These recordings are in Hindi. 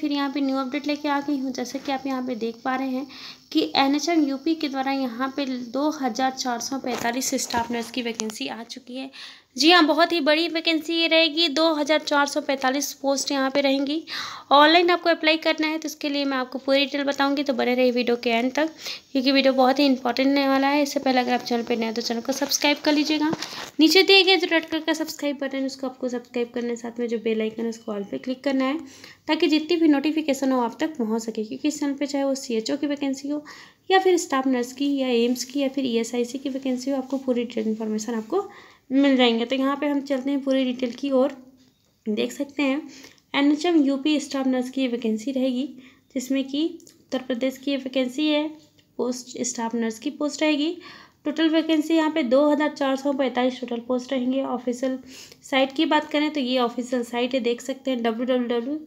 फिर यहाँ पे न्यू अपडेट लेके आ गई हूँ जैसे कि आप यहाँ पे देख पा रहे हैं कि एन एच एम यूपी के द्वारा यहाँ पे दो हज़ार चार सौ पैंतालीस स्टाफ नर्स की वैकेंसी आ चुकी है जी हाँ बहुत ही बड़ी वैकेंसी ये रहेगी 2445 पोस्ट यहाँ पे रहेंगी ऑनलाइन आपको अप्लाई करना है तो इसके लिए मैं आपको पूरी डिटेल बताऊंगी तो बने रही वीडियो के एंड तक क्योंकि वीडियो बहुत ही इंपॉर्टेंट रहने वाला है इससे पहले अगर आप चैनल पर नए तो चैनल को सब्सक्राइब कर लीजिएगा नीचे दिए गए जो रेड कलर का सब्सक्राइब बटन उसको आपको सब्सक्राइब करने साथ में जो बेलाइकन है उसको ऑल पर क्लिक करना है ताकि जितनी भी नोटिफिकेशन हो आप तक पहुँच सके क्योंकि इस चैनल पर चाहे वो सी की वैकेंसी हो या फिर स्टाफ नर्स की या एम्स की या फिर ई e की वैकेंसी हो आपको पूरी डिटेल इन्फॉर्मेशन आपको मिल जाएंगे तो यहाँ पे हम चलते हैं पूरी डिटेल की ओर देख सकते हैं N H M U P staff nurse की वैकेंसी रहेगी जिसमें कि उत्तर प्रदेश की वैकेंसी है पोस्ट स्टाफ नर्स की पोस्ट रहेगी टोटल वैकेंसी यहाँ पे दो हज़ार चार सौ पैंतालीस टोटल पोस्ट रहेंगे ऑफिशियल साइट की बात करें तो ये ऑफिशियल साइट है देख सकते हैं W W W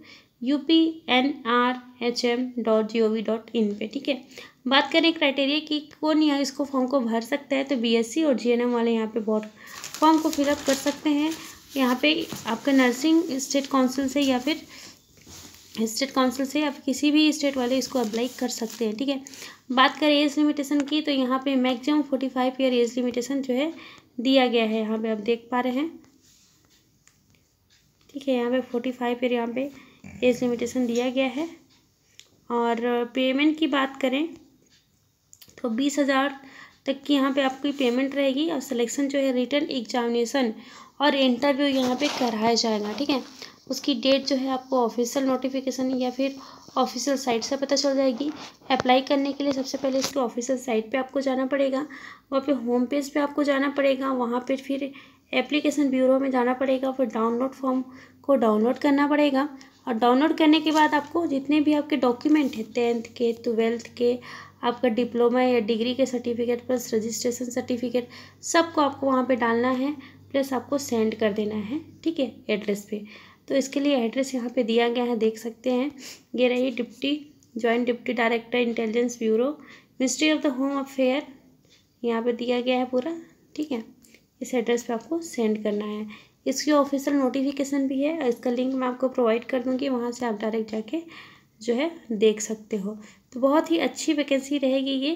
U P N R H M dot G O V dot in पे ठीक है बात करें क्राइटेरिया की कौन यहाँ इसको फॉर्म को भर सकता है तो बीएससी और जीएनएम वाले यहाँ पे बहुत फॉर्म को फिलअप कर सकते हैं यहाँ पे आपका नर्सिंग स्टेट काउंसिल से या फिर स्टेट काउंसिल से या किसी भी स्टेट वाले इसको अप्लाई कर सकते हैं ठीक है बात करें एज लिमिटेशन की तो यहाँ पर maximum forty five year age limitation जो है दिया गया है यहाँ पर आप देख पा रहे हैं ठीक है यहाँ पर फोर्टी फाइव ईयर यहाँ पर एज लिमिटेशन दिया गया है और पेमेंट की बात करें तो बीस हज़ार तक की यहाँ पे आपकी पेमेंट रहेगी और सिलेक्शन जो है रिटर्न एग्जामिनेशन और इंटरव्यू यहाँ पे कराया जाएगा ठीक है उसकी डेट जो है आपको ऑफिशियल नोटिफिकेशन या फिर ऑफिशियल साइट से पता चल जाएगी अप्लाई करने के लिए सबसे पहले इसको ऑफिशियल साइट पे आपको जाना पड़ेगा वहाँ पे होम पेज पे आपको जाना पड़ेगा वहाँ पर फिर एप्लीकेशन ब्यूरो में जाना पड़ेगा फिर डाउनलोड फॉर्म को डाउनलोड करना पड़ेगा और डाउनलोड करने के बाद आपको जितने भी आपके डॉक्यूमेंट हैं टेंथ के ट्वेल्थ के आपका डिप्लोमा या डिग्री के सर्टिफिकेट प्लस रजिस्ट्रेशन सर्टिफिकेट सबको आपको वहाँ पे डालना है प्लस आपको सेंड कर देना है ठीक है एड्रेस पे तो इसके लिए एड्रेस यहाँ पे दिया गया है देख सकते हैं ये रही deputy joint deputy director intelligence bureau ministry of the home affair यहाँ पर दिया गया है पूरा ठीक है इस एड्रेस पर आपको सेंड करना है इसकी ऑफिशियल नोटिफिकेशन भी है इसका लिंक मैं आपको प्रोवाइड कर दूँगी वहाँ से आप डायरेक्ट जाके जो है देख सकते हो तो बहुत ही अच्छी वैकेंसी रहेगी ये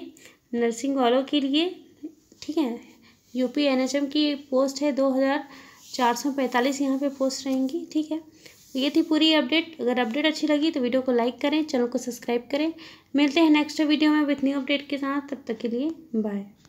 नर्सिंग वालों के लिए ठीक है यूपी एनएचएम की पोस्ट है दो हज़ार चार सौ पैंतालीस यहाँ पर पोस्ट रहेंगी ठीक है तो ये थी पूरी अपडेट अगर अपडेट अच्छी लगी तो वीडियो को लाइक करें चैनल को सब्सक्राइब करें मिलते हैं नेक्स्ट वीडियो में विथ न्यू अपडेट के साथ तब तक के लिए बाय